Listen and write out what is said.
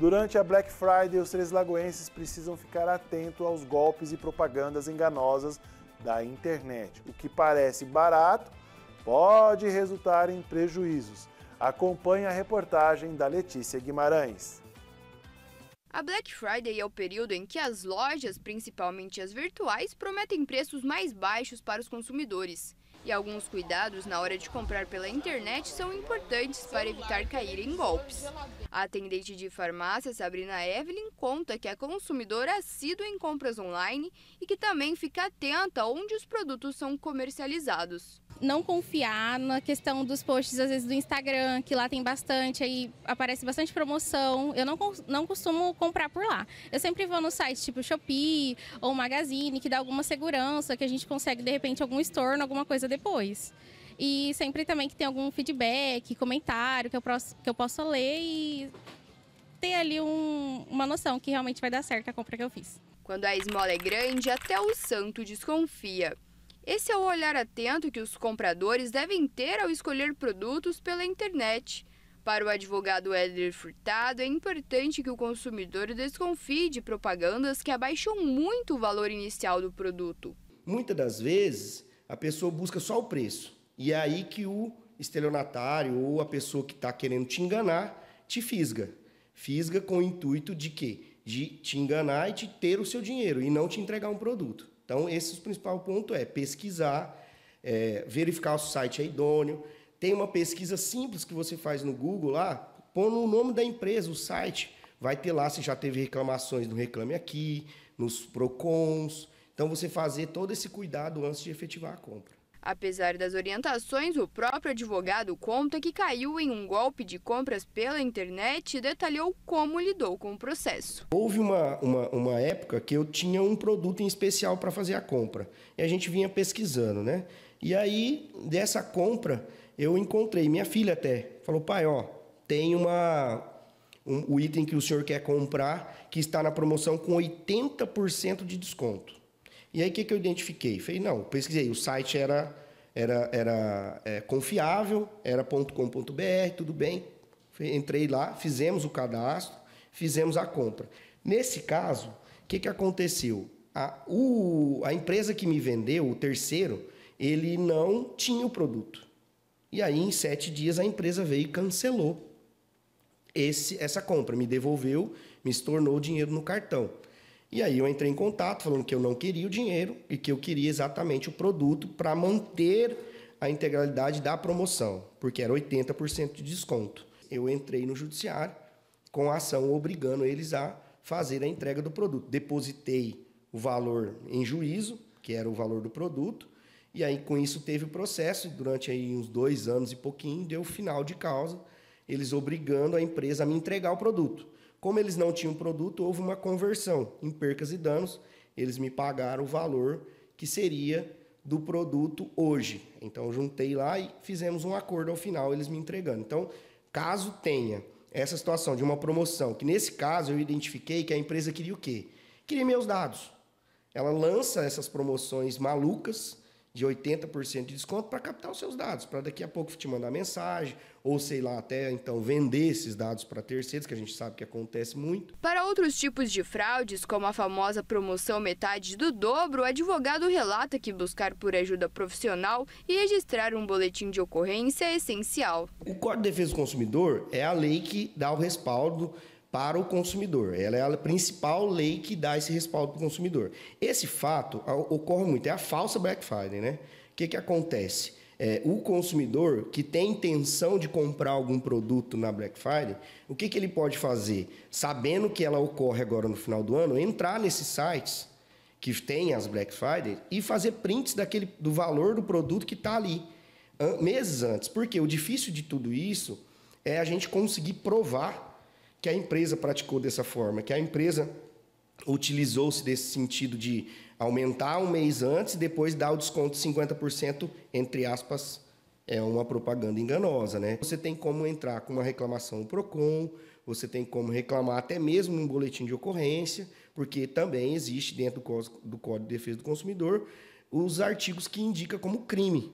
Durante a Black Friday, os três lagoenses precisam ficar atentos aos golpes e propagandas enganosas da internet. O que parece barato pode resultar em prejuízos. Acompanhe a reportagem da Letícia Guimarães. A Black Friday é o período em que as lojas, principalmente as virtuais, prometem preços mais baixos para os consumidores. E alguns cuidados na hora de comprar pela internet são importantes para evitar cair em golpes. A atendente de farmácia Sabrina Evelyn conta que é consumidora assídua em compras online e que também fica atenta onde os produtos são comercializados não confiar na questão dos posts, às vezes, do Instagram, que lá tem bastante, aí aparece bastante promoção. Eu não, não costumo comprar por lá. Eu sempre vou no site tipo Shopee ou Magazine, que dá alguma segurança, que a gente consegue, de repente, algum estorno, alguma coisa depois. E sempre também que tem algum feedback, comentário que eu, posso, que eu posso ler e ter ali um, uma noção que realmente vai dar certo a compra que eu fiz. Quando a esmola é grande, até o santo desconfia. Esse é o olhar atento que os compradores devem ter ao escolher produtos pela internet. Para o advogado Éder Furtado, é importante que o consumidor desconfie de propagandas que abaixam muito o valor inicial do produto. Muitas das vezes, a pessoa busca só o preço. E é aí que o estelionatário ou a pessoa que está querendo te enganar te fisga. Fisga com o intuito de quê? De te enganar e te ter o seu dinheiro e não te entregar um produto. Então, esse é o principal ponto é pesquisar, é, verificar se o site é idôneo. Tem uma pesquisa simples que você faz no Google lá, põe o nome da empresa, o site. Vai ter lá se já teve reclamações no Reclame Aqui, nos PROCONs. Então, você fazer todo esse cuidado antes de efetivar a compra. Apesar das orientações, o próprio advogado conta que caiu em um golpe de compras pela internet e detalhou como lidou com o processo. Houve uma, uma, uma época que eu tinha um produto em especial para fazer a compra e a gente vinha pesquisando, né? E aí, dessa compra, eu encontrei minha filha até. Falou, pai, ó, tem uma, um, o item que o senhor quer comprar que está na promoção com 80% de desconto. E aí o que, que eu identifiquei? Falei, não, pesquisei, o site era, era, era é, confiável, era .com.br, tudo bem. entrei lá, fizemos o cadastro, fizemos a compra. Nesse caso, o que, que aconteceu? A, o, a empresa que me vendeu, o terceiro, ele não tinha o produto. E aí, em sete dias, a empresa veio e cancelou esse, essa compra, me devolveu, me estornou o dinheiro no cartão. E aí eu entrei em contato falando que eu não queria o dinheiro e que eu queria exatamente o produto para manter a integralidade da promoção, porque era 80% de desconto. Eu entrei no judiciário com a ação obrigando eles a fazer a entrega do produto. Depositei o valor em juízo, que era o valor do produto, e aí com isso teve o processo, e durante aí uns dois anos e pouquinho, deu final de causa eles obrigando a empresa a me entregar o produto. Como eles não tinham produto, houve uma conversão em percas e danos. Eles me pagaram o valor que seria do produto hoje. Então juntei lá e fizemos um acordo ao final, eles me entregando. Então, caso tenha essa situação de uma promoção, que nesse caso eu identifiquei que a empresa queria o quê? Queria meus dados. Ela lança essas promoções malucas de 80% de desconto para captar os seus dados, para daqui a pouco te mandar mensagem, ou sei lá, até então vender esses dados para terceiros, que a gente sabe que acontece muito. Para outros tipos de fraudes, como a famosa promoção metade do dobro, o advogado relata que buscar por ajuda profissional e registrar um boletim de ocorrência é essencial. O Código de Defesa do Consumidor é a lei que dá o respaldo para o consumidor. Ela é a principal lei que dá esse respaldo para o consumidor. Esse fato ocorre muito, é a falsa Black Friday, né? O que, que acontece? É, o consumidor que tem intenção de comprar algum produto na Black Friday, o que, que ele pode fazer? Sabendo que ela ocorre agora no final do ano, entrar nesses sites que tem as Black Friday e fazer prints daquele, do valor do produto que está ali, meses antes. Porque o difícil de tudo isso é a gente conseguir provar que a empresa praticou dessa forma, que a empresa utilizou-se desse sentido de aumentar um mês antes e depois dar o desconto de 50%, entre aspas, é uma propaganda enganosa, né? Você tem como entrar com uma reclamação no Procon, você tem como reclamar até mesmo num boletim de ocorrência, porque também existe dentro do Código de Defesa do Consumidor os artigos que indica como crime.